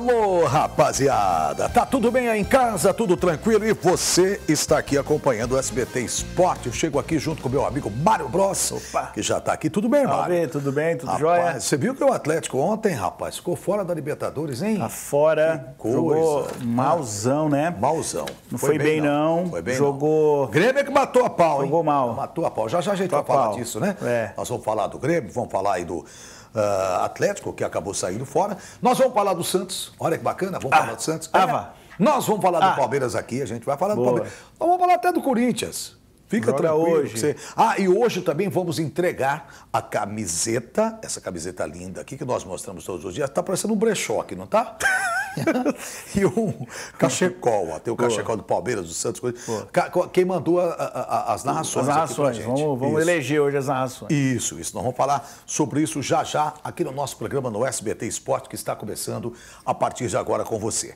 Alô, rapaziada! Tá tudo bem aí em casa? Tudo tranquilo? E você está aqui acompanhando o SBT Esporte. Eu chego aqui junto com meu amigo Mário Brosso, Opa. que já está aqui. Tudo bem, Mário? Tudo bem, tudo bem, tudo rapaz, jóia? Você viu que o Atlético ontem, rapaz, ficou fora da Libertadores, hein? Tá fora. coisa. Jogou malzão, né? Malzão. Não foi, foi bem, não. não. Foi bem Jogou... Não. Grêmio é que matou a pau, hein? Jogou mal. Matou a pau. Já já a gente vai falar disso, né? É. Nós vamos falar do Grêmio, vamos falar aí do uh, Atlético, que acabou saindo fora. Nós vamos falar do Santos. Olha que bacana, vamos ah, falar do Santos. Ah, é, nós vamos falar do ah. Palmeiras aqui, a gente vai falar boa. do Palmeiras. Nós vamos falar até do Corinthians. Fica Joga tranquilo. Hoje. Você... Ah, e hoje também vamos entregar a camiseta, essa camiseta linda aqui que nós mostramos todos os dias. Tá parecendo um brechó aqui, não tá? e um cachecol, ó, tem o cachecol do Palmeiras, do Santos, coisa. quem mandou a, a, a, as narrações. As narrações, vamos, vamos eleger hoje as narrações. Isso, isso. Nós vamos falar sobre isso já já aqui no nosso programa no SBT Esporte, que está começando a partir de agora com você.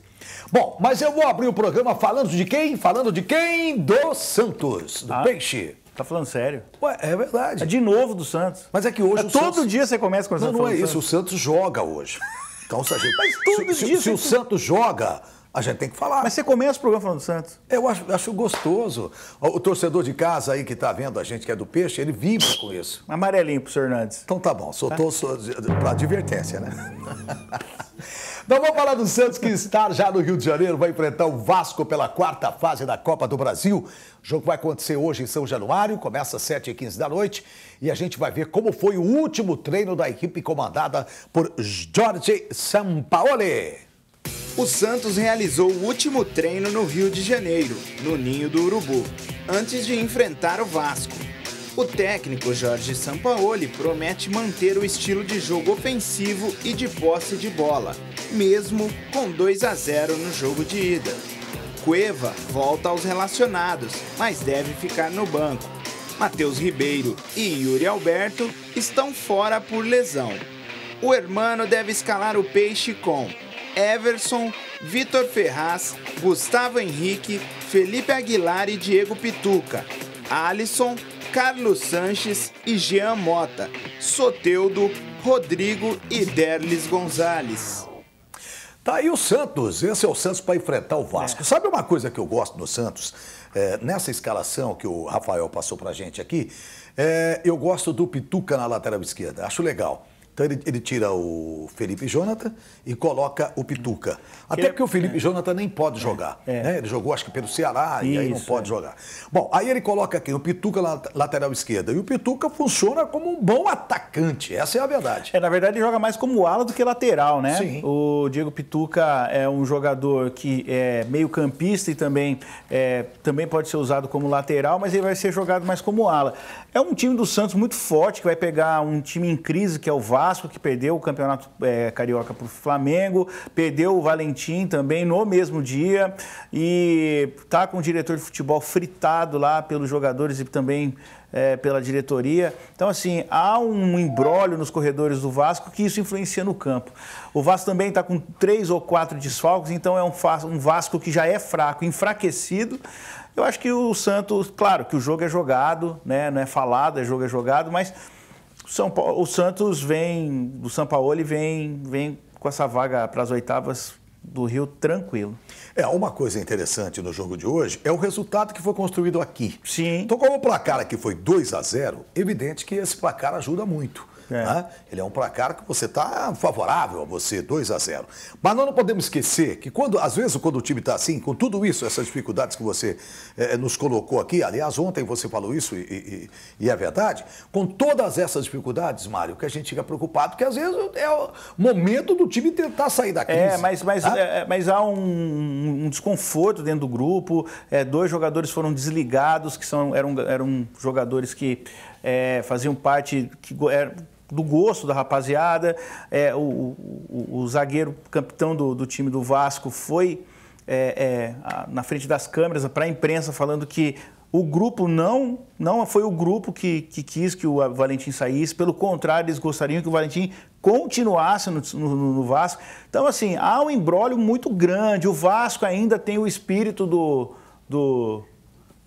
Bom, mas eu vou abrir o programa falando de quem? Falando de quem? Do Santos, do ah. Peixe. Tá falando sério? Ué, é verdade. É de novo do Santos. Mas é que hoje é, todo Santos... dia você começa com essa Não, não é isso. O Santos joga hoje. Então, Mas tudo se, se, se o é Santos joga a gente tem que falar. Mas você começa o programa falando do Santos. Eu acho, acho gostoso. O, torcedor de casa aí que está vendo a gente, que é do peixe, ele vibra com isso. Amarelinho pro senhor Hernandes. Então tá bom, soltou tá? para advertência, né? Então vamos falar do Santos que está já no Rio de Janeiro, vai enfrentar o Vasco pela quarta fase da Copa do Brasil. O jogo vai acontecer hoje em São Januário, começa às 7h15 da noite e a gente vai ver como foi o último treino da equipe comandada por Jorge Sampaoli. O Santos realizou o último treino no Rio de Janeiro, no Ninho do Urubu, antes de enfrentar o Vasco. O técnico Jorge Sampaoli promete manter o estilo de jogo ofensivo e de posse de bola, mesmo com 2 a 0 no jogo de ida. Cueva volta aos relacionados, mas deve ficar no banco. Matheus Ribeiro e Yuri Alberto estão fora por lesão. O hermano deve escalar o peixe com Everson, Vitor Ferraz, Gustavo Henrique, Felipe Aguilar e Diego Pituca, Alisson, Carlos Sanches e Jean Mota, Soteudo, Rodrigo e Derlis Gonzalez. Tá aí o Santos, esse é o Santos para enfrentar o Vasco. É. Sabe uma coisa que eu gosto do Santos? É, nessa escalação que o Rafael passou para gente aqui, é, eu gosto do Pituca na lateral esquerda, acho legal. Então ele, ele, tira o Felipe Jonathan e coloca o Pituca. Até que é- porque o Felipe é. Jonathan nem pode é, jogar. É, é. Né? Ele jogou, acho que pelo Ceará, Isso, e aí não pode é. jogar. Bom, aí ele coloca aqui o Pituca na lateral esquerda. E o Pituca funciona como um bom atacante, essa é a verdade. É, na verdade, ele joga mais como ala do que lateral, né? Sim. O Diego Pituca é um jogador que é meio campista e também, também pode ser usado como lateral, mas ele vai ser jogado mais como ala. É um time do Santos muito forte, que vai pegar um time em crise, que é o Vasco. Vasco, que perdeu o Campeonato é, Carioca para o Flamengo, perdeu o Valentim também no mesmo dia e está com o diretor de futebol fritado lá pelos jogadores e também é, pela diretoria. Então, assim, há um embrólio nos corredores do Vasco que isso influencia no campo. O Vasco também está com três ou quatro desfalques, então é um, um Vasco que já é fraco, enfraquecido. Eu acho que o Santos, claro que o jogo é jogado, né? não é falado, é jogo é jogado, mas são Paulo, o Santos vem, do São Paulo, ele vem, vem com essa vaga para as oitavas do Rio tranquilo. É, uma coisa interessante no jogo de hoje é o resultado que foi construído aqui. Sim. Então, como o placar aqui foi 2 a 0, evidente que esse placar ajuda muito. É. Né? Ele é um placar que você está favorável a você, 2 a 0. Mas nós não podemos esquecer que quando, às vezes, quando o time está assim, com tudo isso, essas dificuldades que você eh, eh, nos colocou aqui, aliás, ontem você falou isso e, e, e, é verdade, com todas essas dificuldades, Mário, que a gente fica preocupado, que às vezes é o momento do time tentar sair da é, crise. É, mas, mas, tá? é, é mas há um, um, desconforto dentro do grupo, é, dois jogadores foram desligados, que são, eram, eram jogadores que é, faziam parte, que do gosto da rapaziada. É, o, o, o, zagueiro capitão do, do, time do Vasco foi é, é, na frente das câmeras para a imprensa falando que o grupo não não foi o grupo que, que quis que o Valentim saísse, pelo contrário, eles gostariam que o Valentim continuasse no, no, no Vasco. Então, assim, há um embrólio muito grande. O Vasco ainda tem o espírito do, do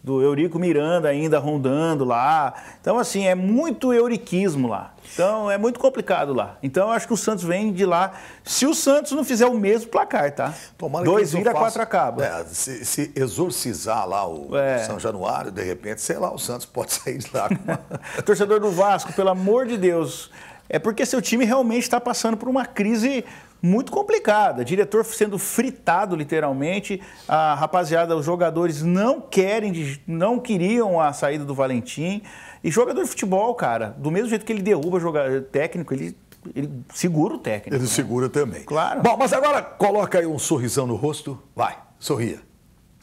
do Eurico Miranda ainda rondando lá. Então, assim, é muito euriquismo lá. Então, é muito complicado lá. Então, eu acho que o Santos vem de lá. Se o Santos não fizer o mesmo placar, tá? Tomara Dois vira, faço, quatro acaba. É, se, se, exorcizar lá o é. São Januário, de repente, sei lá, o Santos pode sair de lá. Torcedor do Vasco, pelo amor de Deus. É porque seu time realmente está passando por uma crise muito complicada. Diretor sendo fritado literalmente, a rapaziada, os jogadores não querem, não queriam a saída do Valentim. E jogador de futebol, cara, do mesmo jeito que ele derruba jogador técnico, ele ele segura o técnico. Ele né? segura também. Claro. Bom, mas agora coloca aí um sorrisão no rosto. Vai, sorria.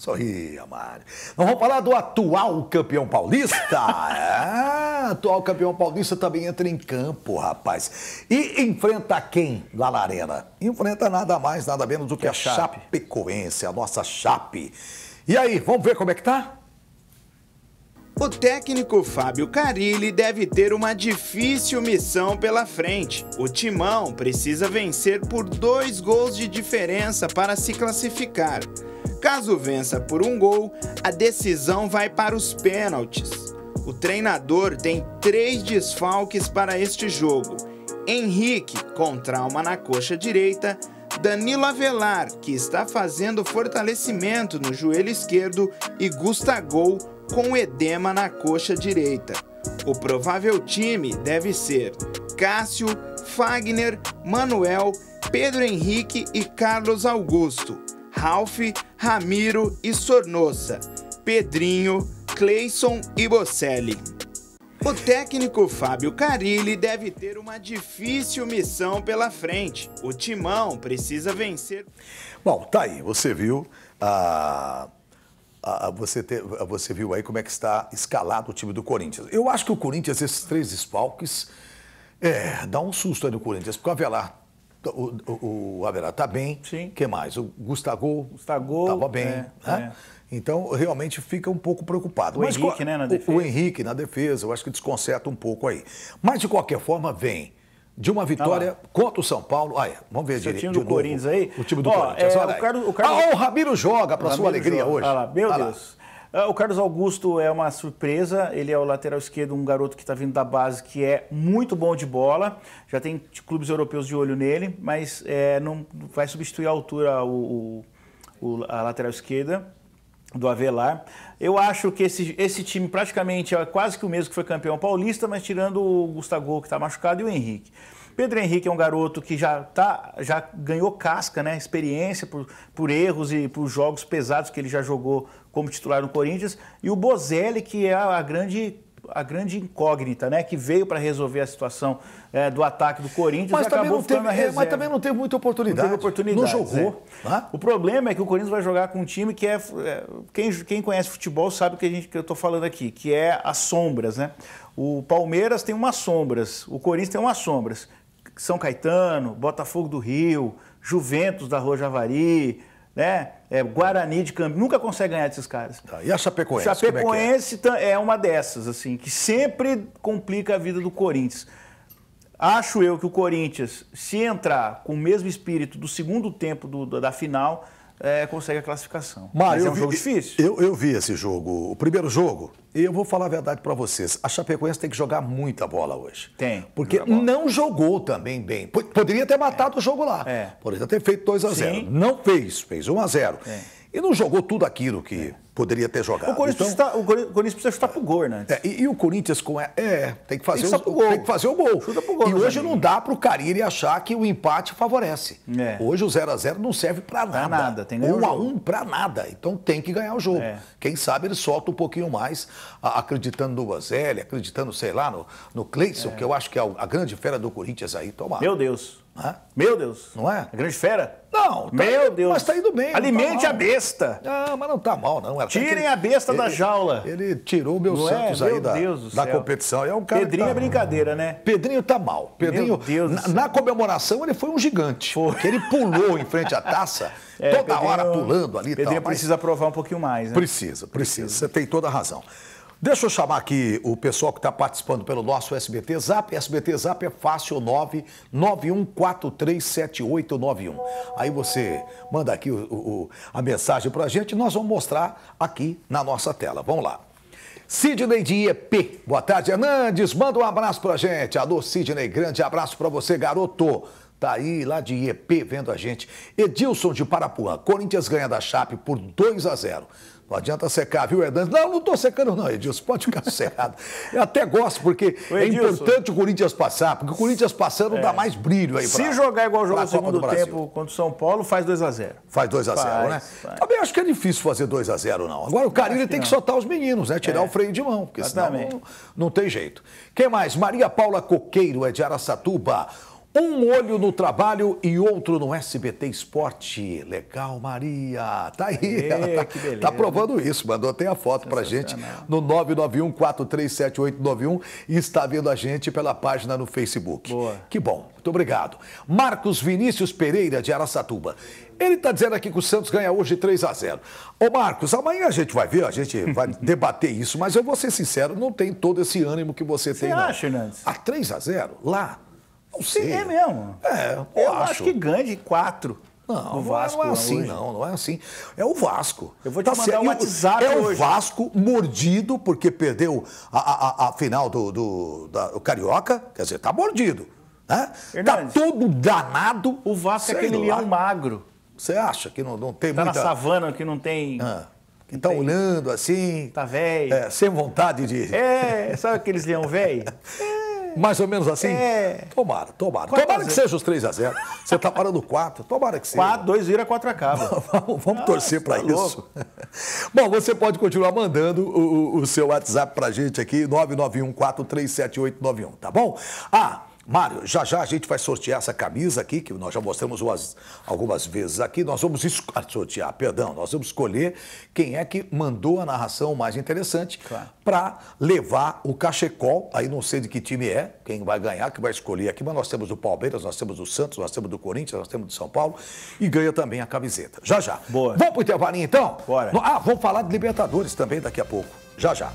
Sorria, Mário. Não vamos falar do atual campeão paulista. é, atual campeão paulista também entra em campo, rapaz. E enfrenta quem lá na arena? Enfrenta nada mais, nada menos do que, que é a Chape. Chapecoense, a nossa Chape. E aí, vamos ver como é que tá? O técnico Fábio Carilli deve ter uma difícil missão pela frente. O Timão precisa vencer por dois gols de diferença para se classificar. Caso vença por um gol, a decisão vai para os pênaltis. O treinador tem três desfalques para este jogo: Henrique, com trauma na coxa direita, Danilo Avelar, que está fazendo fortalecimento no joelho esquerdo, e Gustagol com edema na coxa direita. O provável time deve ser Cássio, Fagner, Manuel, Pedro Henrique e Carlos Augusto, Ralph, Ramiro e Sornossa, Pedrinho, Cleison e Bocelli. O técnico Fábio Carilli deve ter uma difícil missão pela frente. O Timão precisa vencer. Bom, tá aí, você viu a você, ter, você viu aí como é que está escalado o time do Corinthians. Eu acho que o Corinthians, esses três espalques, é, dá um susto aí no Corinthians, porque o Avelar o, o, o Avelar está bem. Sim. que mais? O Gustavo estava bem. É, né? é. Então, realmente fica um pouco preocupado. O Mas, Henrique, né, na defesa. O, o Henrique na defesa, eu acho que desconcerta um pouco aí. Mas, de qualquer forma, vem de uma tá vitória ah, contra o São Paulo. Ah, é. vamos ver direito. O time do Corinthians aí. O time do oh, Corinthians, é, olha. O Carlos, o Carlos... Ah, o Ramiro joga para sua alegria joga. hoje. Ah, lá, meu tá ah, Deus. Lá. O Carlos Augusto é uma surpresa, ele é o lateral esquerdo, um garoto que está vindo da base que é muito bom de bola, já tem clubes europeus de olho nele, mas é, não vai substituir a altura o, o a lateral esquerda, do Avelar. Eu acho que esse, esse time praticamente é quase que o mesmo que foi campeão paulista, mas tirando o Gustavo que está machucado e o Henrique. Pedro Henrique é um garoto que já, tá, já ganhou casca, né? experiência por, por erros e por jogos pesados que ele já jogou como titular no Corinthians. E o Bozelli, que é a grande a grande incógnita, né? Que veio para resolver a situação é, do ataque do Corinthians mas também não teve, é, Mas também não teve muita oportunidade. Não, oportunidade, não jogou. É. Né? O problema é que o Corinthians vai jogar com um time que é... é quem, quem conhece futebol sabe o que, a gente, que eu estou falando aqui, que é as sombras, né? O Palmeiras tem umas sombras, o Corinthians tem umas sombras. São Caetano, Botafogo do Rio, Juventus da Rua Javari né? É, Guarani de Campinas, nunca consegue ganhar desses caras. Tá, e a Chapecoense? É é? Chapecoense é, é? é, uma dessas, assim, que sempre complica a vida do Corinthians. Acho eu que o Corinthians, se entrar com o mesmo espírito do segundo tempo do, da, da final, é, consegue a classificação. Mário, Mas é um vi, jogo difícil. Eu, eu vi esse jogo, o primeiro jogo, e eu vou falar a verdade para vocês. A Chapecoense tem que jogar muita bola hoje. Tem. Porque não jogou também bem. Poderia ter matado é. o jogo lá. É. Poderia ter feito 2 a 0 Não fez, fez 1 um a 0 e não jogou tudo aquilo que é. poderia ter jogado. O Corinthians, então, está, o Corinthians precisa chutar pro gol, né? É, e, e, o Corinthians com é, é tem que fazer tem que o gol. Tem que fazer o gol. Chuta pro gol. E hoje não dá pro Carille achar que o empate favorece. É. Hoje o 0 a 0 não serve para nada. Pra nada, tem que ganhar 1 um a 1 um para nada. Então tem que ganhar o jogo. É. Quem sabe ele solta um pouquinho mais, acreditando no Guazelli, acreditando, sei lá, no, no Cleison, é. que eu acho que é a grande fera do Corinthians aí. tomar. Meu Deus meu Deus, não é? A grande fera? Não, tá, meu Deus. Mas tá indo bem. Alimente tá a besta. Não, mas não tá mal, não. Ela Tirem ele, a besta ele, da jaula. Ele, ele tirou o meu não é? Santos é? meu aí da, da competição. É um cara Pedrinho tá, é brincadeira, né? Pedrinho tá mal. Pedrinho, na, na, comemoração, ele foi um gigante. Foi. Porque ele pulou em frente à taça, é, toda Pedrinho, hora pulando ali. Pedrinho tal, precisa mas... provar um pouquinho mais, né? Precisa, precisa. precisa. Você tem toda a razão. Deixa eu chamar aqui o pessoal que está participando pelo nosso SBT Zap. SBT Zap é fácil, 991437891. Aí você manda aqui o, o, a mensagem para a gente nós vamos mostrar aqui na nossa tela. Vamos lá. Sidney de Iep. Boa tarde, Hernandes. Manda um abraço para a gente. Alô, Sidney, grande abraço para você, garoto. Tá aí lá de Iep vendo a gente. Edilson de Parapuã. Corinthians ganha da Chape por 2 a 0. Não adianta secar, viu, Edans? Não, não estou secando, não, Edilson. Pode ficar secado. Eu até gosto, porque é Edilson, é importante o Corinthians passar, porque o Corinthians passando é, dá mais brilho aí para Se jogar igual jogo no segundo tempo contra o São Paulo, faz 2x0. Faz 2x0, né? Faz. Também acho que é difícil fazer 2x0, não. Agora o Carilho tem que soltar os meninos, né? Tirar é. o freio de mão, porque senão não, não tem jeito. Quem mais? Maria Paula Coqueiro é de Araçatuba. Um olho no trabalho e outro no SBT Esporte. Legal, Maria. Tá aí. Aê, ela tá, tá beleza, tá provando isso. Mandou até a foto pra gente no 991-437891 e está vendo a gente pela página no Facebook. Boa. Que bom. Muito obrigado. Marcos Vinícius Pereira, de Aracatuba. Ele está dizendo aqui que o Santos ganha hoje 3 a 0. Ô Marcos, amanhã a gente vai ver, a gente vai debater isso, mas eu vou ser sincero, não tem todo esse ânimo que você, você tem. Você acha, Hernandes? A 3 a 0 lá não sei. É mesmo. É, eu, eu acho. acho que ganha de quatro. Não, o é Vasco não é assim, hoje. não, não é assim. É o Vasco. Eu vou te tá mandar um WhatsApp É hoje. o Vasco mordido porque perdeu a, a, a final do, do da, o Carioca, quer dizer, tá mordido, né? tá todo danado. O Vasco é aquele leão magro. Você acha que não, não tem tá muita... Tá na savana, que não tem... Ah. Que tá tem... olhando assim. Tá velho. É, sem vontade de. É, sabe aqueles leão velho? É. Mais ou menos assim? É. Tomara, tomara. Quatro tomara que seja os 3 a 0 Você está parando 4, tomara que seja. 4, 2 vira, 4 acaba. vamos, vamos ah, torcer para tá isso. Bom, você pode continuar mandando o, o, o seu WhatsApp para a gente aqui, 991 437 891, tá bom? Ah, Mário, já já a gente vai sortear essa camisa aqui, que nós já mostramos umas, algumas vezes aqui. Nós vamos ah, sortear, perdão, nós vamos escolher quem é que mandou a narração mais interessante claro. para levar o cachecol. Aí não sei de que time é, quem vai ganhar, que vai escolher aqui. Mas nós temos do Palmeiras, nós temos do Santos, nós temos do Corinthians, nós temos do São Paulo e ganha também a camiseta. Já já. Boa. Vamos para o intervalinho então? Bora. Ah, vamos falar de Libertadores também daqui a pouco. Já já.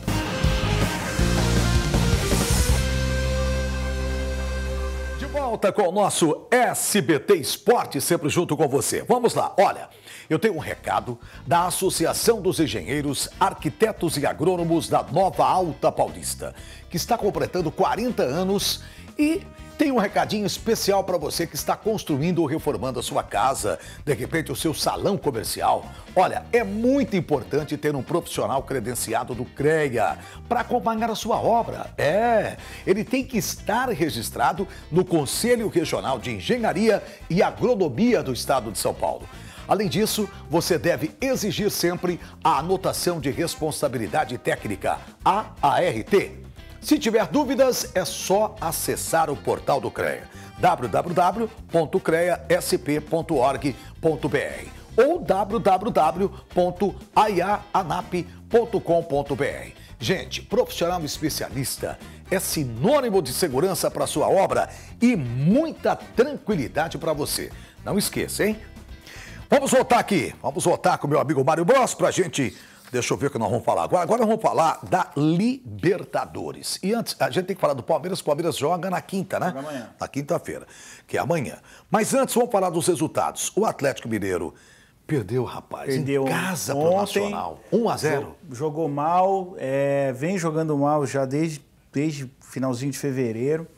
volta com o nosso SBT Esporte, sempre junto com você. Vamos lá, olha, eu tenho um recado da Associação dos Engenheiros, Arquitetos e Agrônomos da Nova Alta Paulista, que está completando 40 anos e tem um recadinho especial para você que está construindo ou reformando a sua casa, de repente o seu salão comercial. Olha, é muito importante ter um profissional credenciado do CREA para acompanhar a sua obra. É, ele tem que estar registrado no Conselho Regional de Engenharia e Agronomia do Estado de São Paulo. Além disso, você deve exigir sempre a anotação de responsabilidade técnica, AART, se tiver dúvidas, é só acessar o portal do CREA, www.creasp.org.br ou www.aianap.com.br. Gente, profissional especialista é sinônimo de segurança para sua obra e muita tranquilidade para você. Não esqueça, hein? Vamos voltar aqui, vamos voltar com meu amigo Mário Bros para a gente Deixa eu ver o que nós vamos falar agora. Agora vamos falar da Libertadores. E antes, a gente tem que falar do Palmeiras. O Palmeiras joga na quinta, né? amanhã. Na quinta-feira, que é amanhã. Mas antes, vamos falar dos resultados. O Atlético Mineiro perdeu, rapaz. Perdeu em casa ontem, pro Nacional. 1 a 0 Jogou mal, é, vem jogando mal já desde, desde finalzinho de fevereiro.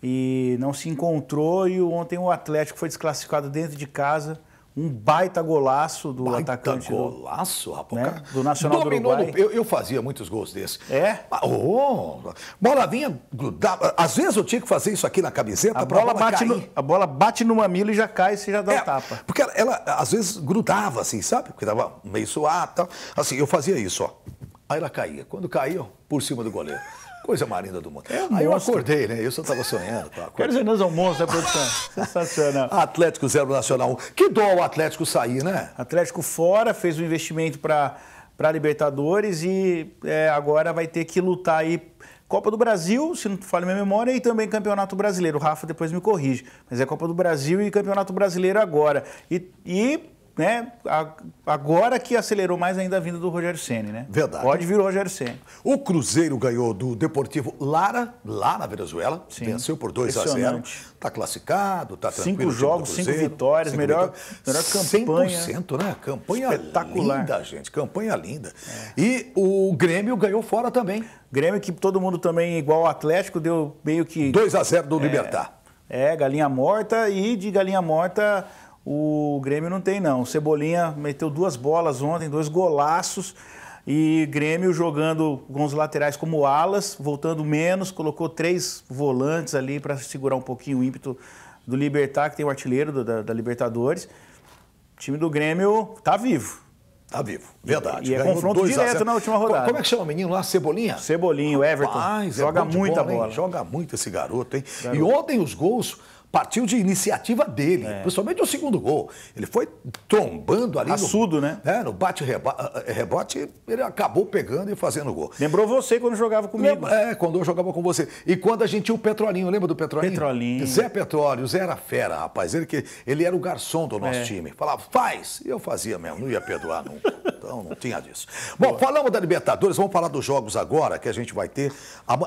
E não se encontrou. E ontem o Atlético foi desclassificado dentro de casa um baita golaço do baita atacante. golaço, do, rapaz. Né? Do Nacional Dominou do Uruguai. No, eu, eu, fazia muitos gols desses. É? Oh, bola vinha, grudava. Às vezes eu tinha que fazer isso aqui na camiseta a bola, bola bate no, A bola bate no mamilo e já cai, você já dá é, tapa. Porque ela, ela, às vezes, grudava assim, sabe? Porque tava meio suado e tal. Assim, eu fazia isso, ó. Aí ela caía. Quando caía, ó, por cima do goleiro. Coisa mais linda do mundo. É um Aí monstro. eu acordei, né? eu só estava sonhando. Tá? Quero Fernandes é um monstro produção. Sensacional. Atlético 0 Nacional 1. Que dó o Atlético sair, né? Atlético fora, fez um investimento para para Libertadores e é, agora vai ter que lutar aí Copa do Brasil, se não falha minha memória, e também Campeonato Brasileiro. O Rafa depois me corrige, mas é Copa do Brasil e Campeonato Brasileiro agora. E, e né, agora que acelerou mais ainda a vinda do Rogério Ceni, né? Verdade. Pode vir o Rogério Ceni. O Cruzeiro ganhou do Deportivo Lara, lá na Venezuela, Sim. venceu por 2 a 0. Tá classificado, tá tranquilo. Cinco jogos, cinco vitórias, cinco melhor, vitórias. melhor campanha. 100%, né? Campanha espetacular, linda, gente, campanha linda. É. E o Grêmio ganhou fora também. Grêmio que todo mundo também igual ao Atlético deu meio que 2 a 0 do é, Libertar. É, galinha morta e de galinha morta o Grêmio não tem, não. O Cebolinha meteu duas bolas ontem, dois golaços. E Grêmio jogando com os laterais como alas, voltando menos, colocou três volantes ali para segurar um pouquinho o ímpeto do Libertar, que tem o artilheiro do, da, da, Libertadores. O time do Grêmio tá vivo. Tá vivo, verdade. E, e é confronto direto na última rodada. Como é que chama o menino lá? Cebolinha? o Everton. Rapaz, é joga é muita bola. bola. Joga muito esse garoto, hein? Garoto. E ontem os gols partiu de iniciativa dele, é. principalmente o segundo gol. Ele foi trombando ali. Assudo, no, né? É, no bate-rebote, eh, eh, ele acabou pegando e fazendo gol. Lembrou você quando jogava comigo. é, quando eu jogava com você. E quando a gente tinha o Petrolinho, lembra do Petrolinho? Petrolinho. Zé Petróleo, Zé era fera, rapaz. Ele, que, ele era o garçom do nosso é. time. Falava, faz! E eu fazia mesmo, não ia perdoar nunca. Então, não tinha disso. Bom, Boa. falamos da Libertadores, vamos falar dos jogos agora, que a gente vai ter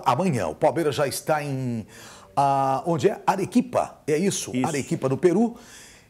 amanhã. O Palmeiras já está em a, ah, onde é? Arequipa, é isso, isso. Arequipa, no Peru.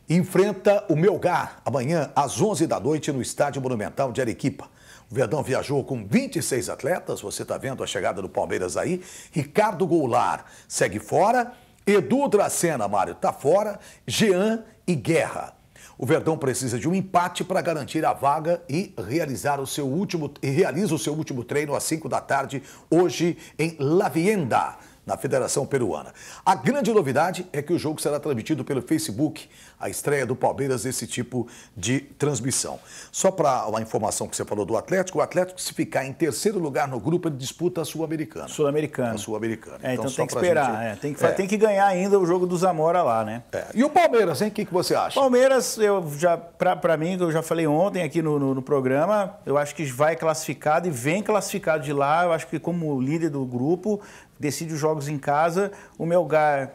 Enfrenta o Melgar amanhã às 11 da noite no Estádio Monumental de Arequipa. O Verdão viajou com 26 atletas, você está vendo a chegada do Palmeiras aí. Ricardo Goulart segue fora, Edu Dracena, Mário, está fora, Jean e Guerra. O Verdão precisa de um empate para garantir a vaga e realizar o seu último e realiza o seu último treino às 5 da tarde hoje em La Vienda na Federação Peruana. A grande novidade é que o jogo será transmitido pelo Facebook, a estreia do Palmeiras nesse tipo de transmissão. Só para uma informação que você falou do Atlético, o Atlético, se ficar em terceiro lugar no grupo, ele disputa a Sul-Americana. Sul-Americana. A Sul-Americana. É, então, então tem que esperar, gente... é, tem, que, é. tem que ganhar ainda o jogo do Zamora lá, né? É. E o Palmeiras, hein? O que, que você acha? Palmeiras, eu já, para mim, eu já falei ontem aqui no, no, no programa, eu acho que vai classificado e vem classificado de lá. Eu acho que como líder do grupo decide os jogos em casa. O Melgar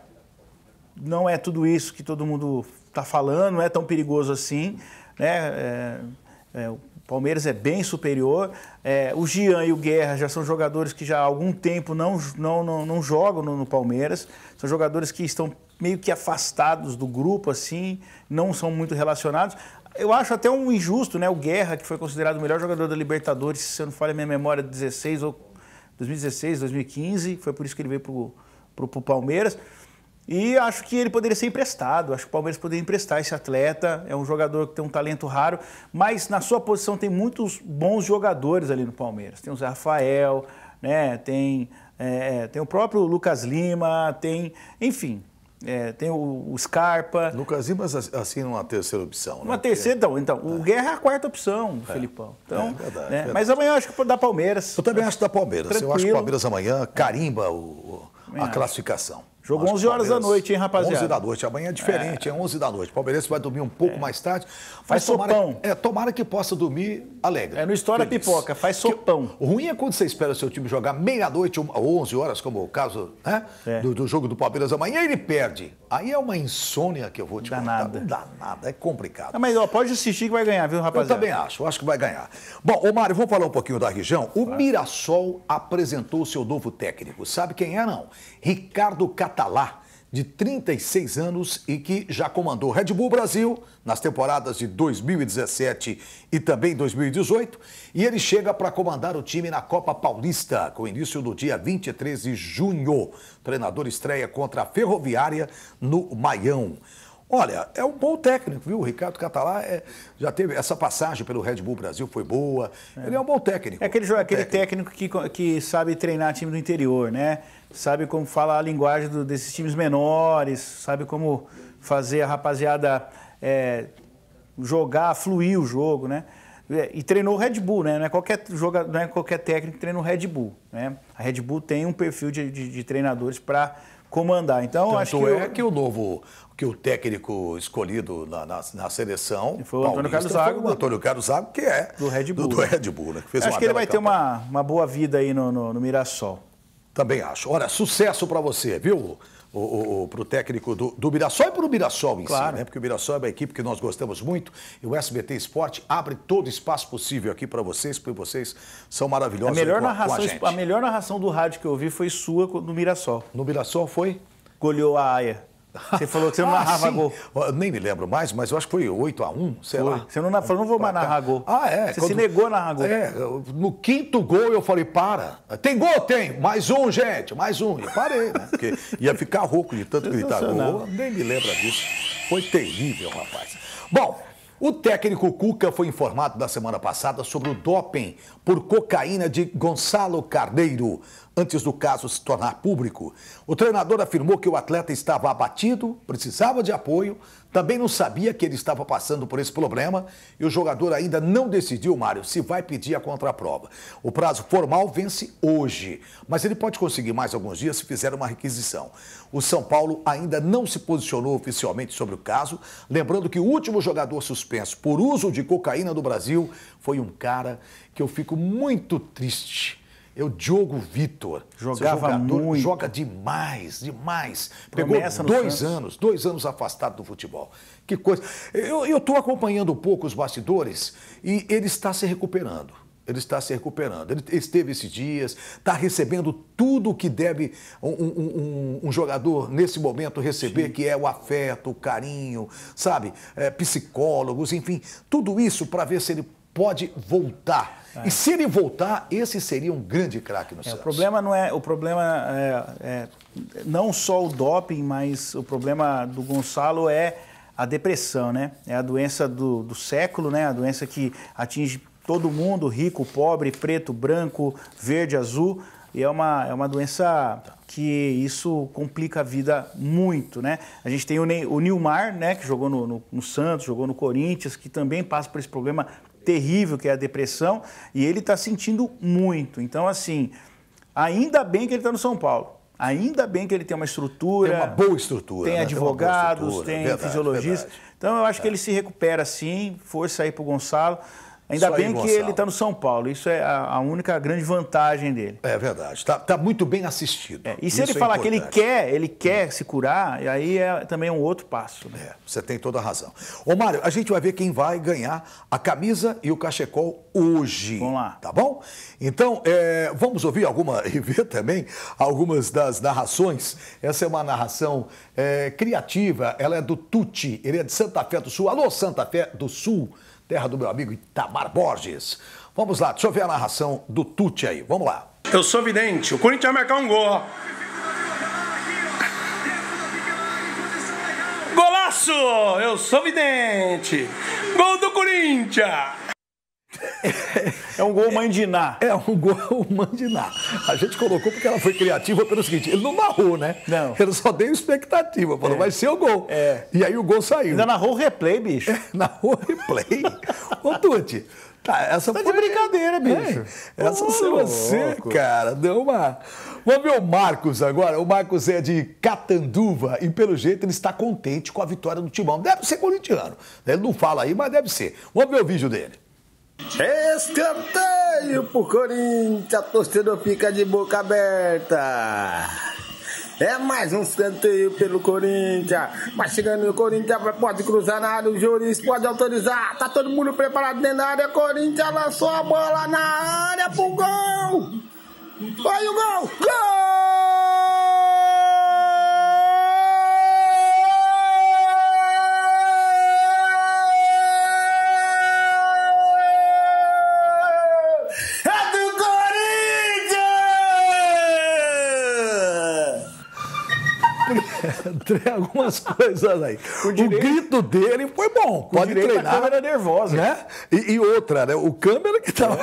não é tudo isso que todo mundo está falando, não é tão perigoso assim. Né? É, é, o Palmeiras é bem superior. É, o Gian e o Guerra já são jogadores que já há algum tempo não, não, não, não jogam no, no Palmeiras. São jogadores que estão meio que afastados do grupo, assim, não são muito relacionados. Eu acho até um injusto, né? O Guerra, que foi considerado o melhor jogador da Libertadores, se eu não falho a minha memória, 16 ou 2016, 2015, foi por isso que ele veio para o Palmeiras. E acho que ele poderia ser emprestado. Acho que o Palmeiras poderia emprestar esse atleta. É um jogador que tem um talento raro, mas na sua posição tem muitos bons jogadores ali no Palmeiras. Tem o Zé Rafael, né? tem, é, é tem o próprio Lucas Lima, tem. Enfim, é, tem o, o Scarpa. Lucas Ibas assina uma terceira opção, né? Uma terceira, então. então é. O Guerra é a quarta opção do é. Felipão. É, então, é verdade, né? verdade, Mas amanhã eu acho que dá Palmeiras. Eu também acho que dá Palmeiras. Tranquilo. Eu acho que o Palmeiras amanhã carimba o, a classificação. Jogo 11 horas da noite, hein, rapaziada? 11 da noite. Amanhã é diferente, é, é 11 da noite. O Palmeiras vai dormir um pouco é. mais tarde. Faz tomara, sopão. É, tomara que possa dormir alegre. É no História feliz. Pipoca, faz sopão. Que, ruim é quando você espera o seu time jogar meia-noite ou 11 horas, como é o caso né, é. do, do, jogo do Palmeiras amanhã, e ele perde. Aí é uma insônia que eu vou te dá contar. Nada. Não dá nada, é complicado. Ah, mas ó, pode assistir que vai ganhar, viu, rapaziada? Eu também acho, eu acho que vai ganhar. Bom, ô Mário, vamos falar um pouquinho da região? O claro. Mirassol apresentou seu novo técnico. Sabe quem é, não? Ricardo Catarina catalá, tá de 36 anos e que já comandou Red Bull Brasil nas temporadas de 2017 e também 2018. E ele chega para comandar o time na Copa Paulista, com início no dia 23 de junho. O treinador estreia contra a Ferroviária no Maião. Olha, é um bom técnico, viu? O Ricardo Catalá é, já teve essa passagem pelo Red Bull Brasil, foi boa. É. Ele é um bom técnico. É aquele, aquele técnico, técnico que, que sabe treinar time do interior, né? Sabe como falar a linguagem do, desses times menores, sabe como fazer a rapaziada é, jogar, fluir o jogo, né? É, e treinou o Red Bull, né? Não é qualquer, jogador, não é qualquer técnico que treina o Red Bull, né? A Red Bull tem um perfil de, de, de treinadores para comandar. Então, Tanto acho que. é eu... que o novo, que o técnico escolhido na, na, na seleção. E foi o Antônio Carlos Zago. O né? Antônio Carlos Zago, que é. Do Red Bull. Do, do né? Red Bull, né? Que acho que ele vai campanha. ter uma, uma boa vida aí no, no, no Mirassol. Também acho. Olha, sucesso para você, viu? o, o, para o técnico do, do Mirassol e para o Mirassol em claro. si, né? Porque o Mirassol é uma equipe que nós gostamos muito e o SBT Esporte abre todo espaço possível aqui para vocês, porque vocês são maravilhosos. A melhor, com, narração, com a, a melhor narração do rádio que eu ouvi foi sua no Mirassol. No Mirassol foi? Goleou a Aia. Você falou que você não ah, narrava sim. gol. Eu nem me lembro mais, mas eu acho que foi 8 a 1 sei foi. lá. Você não falou, não vou mais narrar gol. Ah, é. Você Quando... se negou a narrar gol. É, no quinto gol eu falei, para. Tem gol? Tem. Mais um, gente, mais um. E parei, né? Porque ia ficar rouco de tanto gritar gol. Eu nem me lembra disso. Foi terrível, rapaz. Bom, o técnico Cuca foi informado na semana passada sobre o doping por cocaína de Gonçalo Carneiro, antes do caso se tornar público. O treinador afirmou que o atleta estava abatido, precisava de apoio, também não sabia que ele estava passando por esse problema e o jogador ainda não decidiu, Mário, se vai pedir a contraprova. O prazo formal vence hoje, mas ele pode conseguir mais alguns dias se fizer uma requisição. O São Paulo ainda não se posicionou oficialmente sobre o caso, lembrando que o último jogador suspenso por uso de cocaína no Brasil foi um cara que eu fico muito triste é o Diogo Vitor. Jogava jogador, muito. Joga demais, demais. Promessa Pegou dois anos, dois anos afastado do futebol. Que coisa. Eu estou acompanhando um pouco os bastidores e ele está se recuperando. Ele está se recuperando. Ele esteve esses dias, está recebendo tudo o que deve um, um, um, um, jogador nesse momento receber, Sim. que é o afeto, o carinho, sabe? É, psicólogos, enfim, tudo isso para ver se ele pode voltar. É. E se ele voltar, esse seria um grande craque no é, Santos. O problema não é o problema é, é, não só o doping, mas o problema do Gonçalo é a depressão, né? É a doença do, do século, né? A doença que atinge todo mundo, rico, pobre, preto, branco, verde, azul. E é uma, é uma doença que isso complica a vida muito, né? A gente tem o, ne o Nilmar, né, que jogou no, no, no Santos, jogou no Corinthians, que também passa por esse problema terrível que é a depressão, e ele está sentindo muito. Então, assim, ainda bem que ele está no São Paulo. Ainda bem que ele tem uma estrutura. Tem uma boa estrutura. Tem né? advogados, tem, tem fisiologistas. Então, eu acho é. que ele se recupera sim. Força aí para o Gonçalo. Ainda Só bem aí, que Gonçalo. ele está no São Paulo. Isso é a, a, única grande vantagem dele. É verdade. Está tá muito bem assistido. É. E se Isso ele é falar importante. que ele quer, ele quer se curar, aí é também um outro passo. Né? É, você tem toda a razão. Ô, Mário, a gente vai ver quem vai ganhar a camisa e o cachecol hoje. Vamos lá. Tá bom? Então, é, vamos ouvir alguma e ver também algumas das narrações. Essa é uma narração é, criativa. Ela é do Tuti. Ele é de Santa Fé do Sul. Alô, Santa Fé do Sul terra do meu amigo Itamar Borges. Vamos lá, deixa eu ver a narração do Tuti aí. Vamos lá. Eu sou vidente, o Corinthians vai marcar um gol. Golaço! Eu sou vidente! Gol do Corinthians! É um gol mandiná. É, é um gol mandiná. A gente colocou porque ela foi criativa pelo seguinte, ele não narrou, né? Não. Ele só deu expectativa, falou, é. vai ser o gol. É. E aí o gol saiu. Ainda narrou o replay, bicho. É, narrou o replay. Ô, Tuti, Tá, essa tá foi... de brincadeira, é, bicho. É. Essa foi você, louco. cara. Deu uma. Vamos ver o Marcos agora. O Marcos é de Catanduva e, pelo jeito, ele está contente com a vitória do Timão. Deve ser corintiano. Ele não fala aí, mas deve ser. Vamos ver o vídeo dele. Escanteio pro Corinthians, a torcida fica de boca aberta. É mais um escanteio pelo Corinthians. Mas chegando no Corinthians, pode cruzar na área, o Juris pode autorizar. Tá todo mundo preparado dentro da área. Corinthians lançou a bola na área pro gol. Olha o gol! Gol! Entrei algumas coisas aí. O, direito, o grito dele foi bom. Pode treinar. A câmera nervosa. Né? E, e, outra, né? O câmera que tava.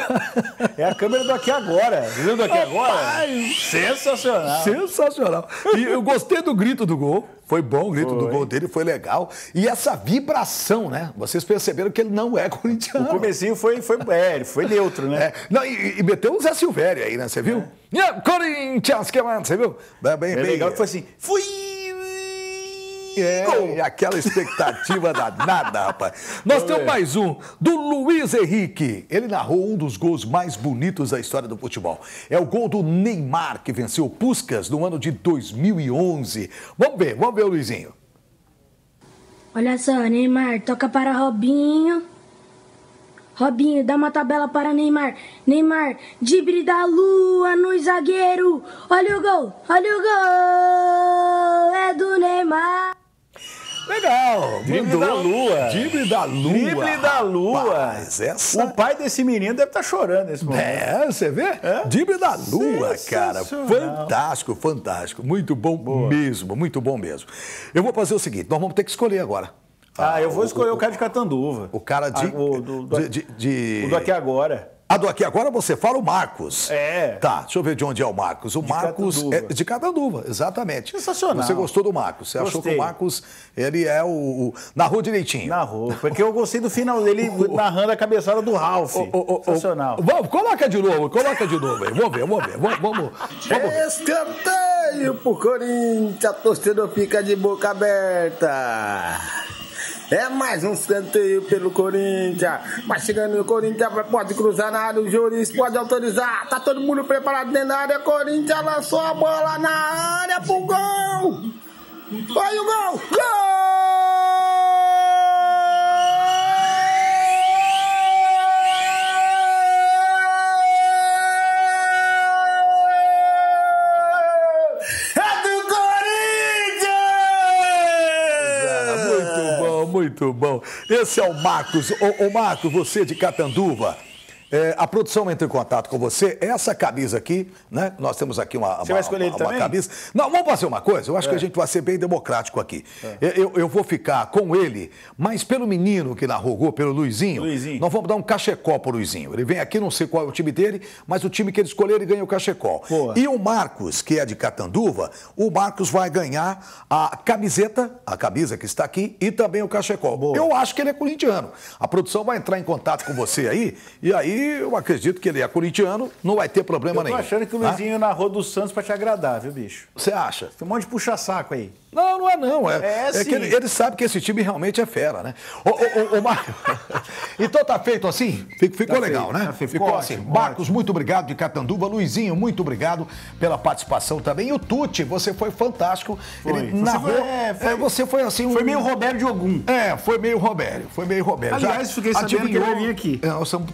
É, é a câmera do aqui agora. Viu do aqui Rapaz, agora? Sensacional. Sensacional. E eu gostei do grito do gol. Foi bom o grito foi. do gol dele, foi legal. E essa vibração, né? Vocês perceberam que ele não é corintiano. O comecinho foi, foi, é, foi neutro, né? É. Não, e, e, meteu o Zé Silvério aí, né? Você viu? É. Yeah, Corinthians, que mano, Você viu? Bem, é bem, legal que foi assim, fui! É, e aquela expectativa da nada, rapaz. Nós temos mais um, do Luiz Henrique. Ele narrou um dos gols mais bonitos da história do futebol. É o gol do Neymar, que venceu o Puskas no ano de 2011. Vamos ver, vamos ver o Luizinho. Olha só, Neymar, toca para Robinho. Robinho, dá uma tabela para Neymar. Neymar, drible da lua no zagueiro. Olha o gol, olha o gol. É do Neymar. Legal. Drible da, Lua. Drible da Lua. Drible da Lua. Rapaz, essa... O pai desse menino deve estar tá chorando nesse momento. É, você vê? É? Drible da Lua, cara. Fantástico, fantástico. Muito bom Boa. mesmo, muito bom mesmo. Eu vou fazer o seguinte, nós vamos ter que escolher agora. Ah, ah eu vou o, ah, escolher o, o, cara de Catanduva. O cara de... Ah, o, do, do, de, de, de... O do Aqui Agora. A do aqui agora você fala o Marcos. É. Tá, deixa eu ver de onde é o Marcos. O de Marcos Catanduva. é de Catanduva, exatamente. Sensacional. Você gostou do Marcos? Você gostei. achou que o Marcos, ele é o, o narrou direitinho. Narrou, porque eu gostei do final dele narrando a cabeçada do Ralph. Sensacional. vamos, coloca de novo, coloca de novo aí. Vamos ver, vamos ver. Vamos, vamos, vamos. Escanteio pro Corinthians, a torcida fica de boca aberta. É mais um escanteio pelo Corinthians. Mas chegando o Corinthians, pode cruzar na área. O Juris pode autorizar. Tá todo mundo preparado dentro da área. Corinthians lançou a bola na área pro gol. Olha o gol! Gol! Muito bom. Esse é o Marcos. Ô, ô você de Catanduva. É, a produção entra em contato com você. Essa camisa aqui, né? Nós temos aqui uma, você uma, vai escolher uma, uma camisa. Não, vamos fazer uma coisa. Eu acho é. que a é. gente vai ser bem democrático aqui. É. Eu, eu vou ficar com ele, mas pelo menino que narrogou, pelo Luizinho, Luizinho, nós vamos dar um cachecol pro Luizinho. Ele vem aqui, não sei qual é o time dele, mas o time que ele escolher, ele ganha o cachecol. Boa. E o Marcos, que é de Catanduva, o Marcos vai ganhar a camiseta, a camisa que está aqui, e também o cachecol. Boa. Eu acho que ele é corintiano. A produção vai entrar em contato com você aí, e aí eu acredito que ele é corintiano, não vai ter problema eu tô nenhum. achando que o tá? Luizinho ah? narrou do Santos para te agradar, viu, bicho? Você acha? Tem um monte de puxa-saco aí. Não, não é não. É, é, é que ele, ele, sabe que esse time realmente é fera, né? Ô, ô, ô, ô Marcos. então tá feito assim? Tá né? tá ficou, ficou tá legal, feito, né? Tá ficou, assim. Ótimo, Marcos, muito obrigado de Catanduva. Luizinho, muito obrigado pela participação também. E o Tuti, você foi fantástico. Foi. Ele você narrou. Foi, é, foi, é, você foi assim. Um... Foi meio Roberto de Ogum. É, foi meio Roberto. Foi meio Roberto. Aliás, Já, fiquei sabendo que ele vai vir aqui. É, nós estamos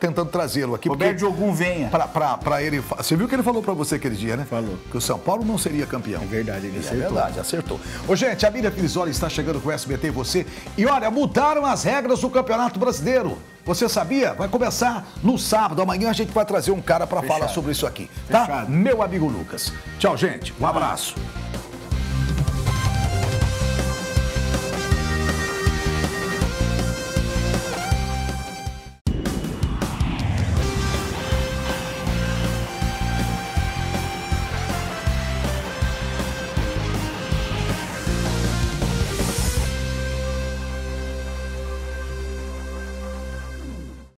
tentando trazê-lo aqui. Roberto de Ogum venha. Pra, pra, pra ele. Você viu o que ele falou pra você aquele dia, né? Falou. Que o São Paulo não seria campeão. É verdade, ele é, é verdade. Acertou acertou. Ô, gente, a Miriam Filizola está chegando com o SBT Você. E olha, mudaram as regras do Campeonato Brasileiro. Você sabia? Vai começar no sábado. Amanhã a gente vai trazer um cara para falar sobre isso aqui, tá? Meu amigo Lucas. Tchau, gente. Um abraço.